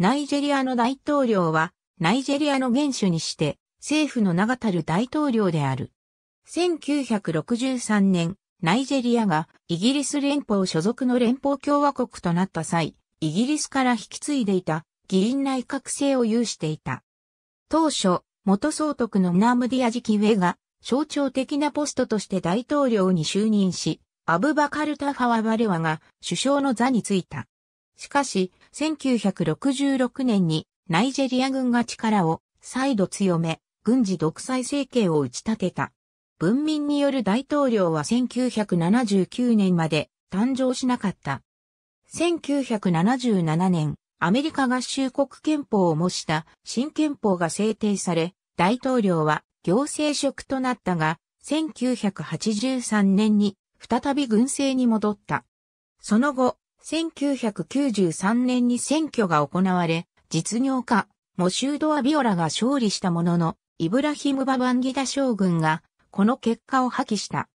ナイジェリアの大統領は、ナイジェリアの元首にして、政府の名がたる大統領である。1963年、ナイジェリアがイギリス連邦所属の連邦共和国となった際、イギリスから引き継いでいた議員内閣制を有していた。当初、元総督のナムディアジキウェが象徴的なポストとして大統領に就任し、アブバカルタ・ファワバレワが首相の座に就いた。しかし、1966年にナイジェリア軍が力を再度強め、軍事独裁政権を打ち立てた。文民による大統領は1979年まで誕生しなかった。1977年、アメリカ合衆国憲法を模した新憲法が制定され、大統領は行政職となったが、1983年に再び軍政に戻った。その後、1993年に選挙が行われ、実業家、モシュード・アビオラが勝利したものの、イブラヒム・ババンギダ将軍が、この結果を破棄した。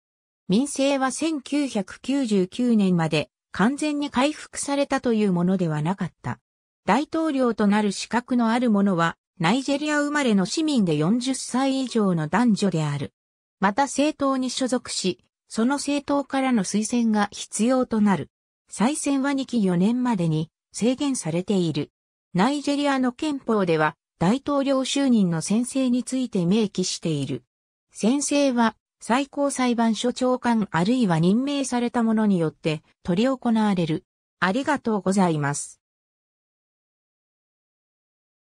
民政は1999年まで完全に回復されたというものではなかった。大統領となる資格のある者は、ナイジェリア生まれの市民で40歳以上の男女である。また政党に所属し、その政党からの推薦が必要となる。再選は2期4年までに制限されている。ナイジェリアの憲法では大統領就任の先生について明記している。先生は最高裁判所長官あるいは任命された者によって取り行われる。ありがとうございます。